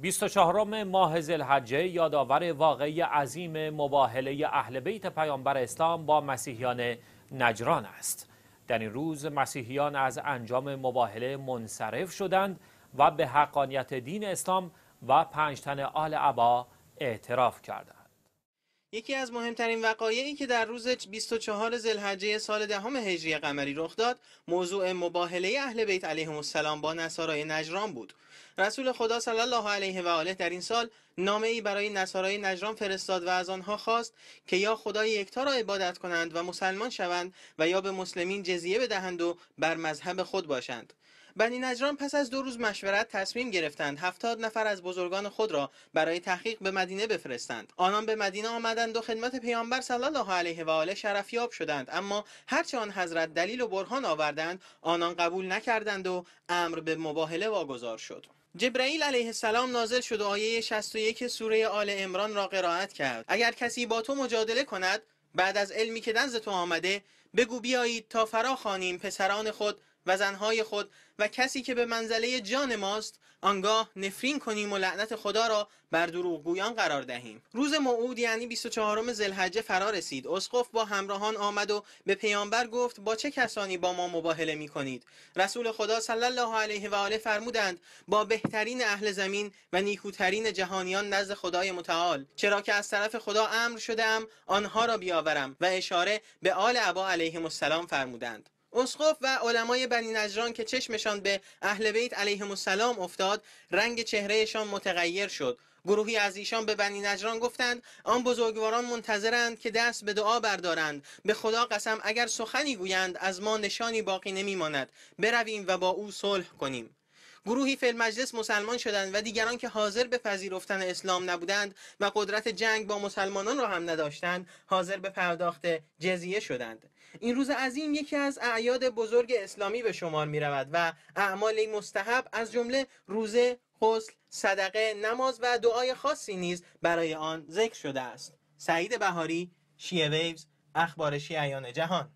24 ماه زلحجه یادآور واقعی عظیم مباهله اهل بیت پیامبر اسلام با مسیحیان نجران است در این روز مسیحیان از انجام مباهله منصرف شدند و به حقانیت دین اسلام و پنجتن آل عبا اعتراف کردند یکی از مهمترین وقایعی که در روز 24 زلحجه سال دهم هجری قمری رخ داد موضوع مباهله اهل بیت علیهم السلام با نصارای نجران بود رسول خدا صلی الله علیه و آله در این سال نامه ای برای نصارای نجران فرستاد و از آنها خواست که یا خدای یکتا را عبادت کنند و مسلمان شوند و یا به مسلمین جزیه بدهند و بر مذهب خود باشند بنی نجران پس از دو روز مشورت تصمیم گرفتند هفتاد نفر از بزرگان خود را برای تحقیق به مدینه بفرستند آنان به مدینه آمدند و خدمت پیامبر صلی الله علیه و آله شرفیاب شدند اما هرچه آن حضرت دلیل و برهان آوردند آنان قبول نکردند و امر به مباهله واگذار شد جبرئیل علیه السلام نازل شد و آیه 61 سوره آل امران را قرائت کرد اگر کسی با تو مجادله کند بعد از علمی که دنز تو آمده بگو بیایید تا فرا خانیم پسران خود و زنهای خود و کسی که به منزله جان ماست آنگاه نفرین کنیم و لعنت خدا را بر دروغگویان قرار دهیم روز موعود یعنی 24 زلحجه فرا رسید اسقف با همراهان آمد و به پیامبر گفت با چه کسانی با ما مباهله می کنید رسول خدا صلی الله علیه و آله فرمودند با بهترین اهل زمین و نیکوترین جهانیان نزد خدای متعال چرا که از طرف خدا امر شدم آنها را بیاورم و اشاره به آل عبا علیه السلام فرمودند اسقف و علمای بنی نجران که چشمشان به اهل بیت علیهم السلام افتاد رنگ چهرهشان متغیر شد گروهی از ایشان به بنی نجران گفتند آن بزرگواران منتظرند که دست به دعا بردارند به خدا قسم اگر سخنی گویند از ما نشانی باقی نمیماند برویم و با او صلح کنیم گروهی فل مجلس مسلمان شدند و دیگران که حاضر به پذیرفتن اسلام نبودند و قدرت جنگ با مسلمانان را هم نداشتند حاضر به پرداخت جزیه شدند این روز عظیم یکی از اعیاد بزرگ اسلامی به شمار می رود و اعمال مستحب از جمله روزه، غسل، صدقه، نماز و دعای خاصی نیز برای آن ذکر شده است. سعید بهاری، شیعه ویوز، اخبار شیعیان جهان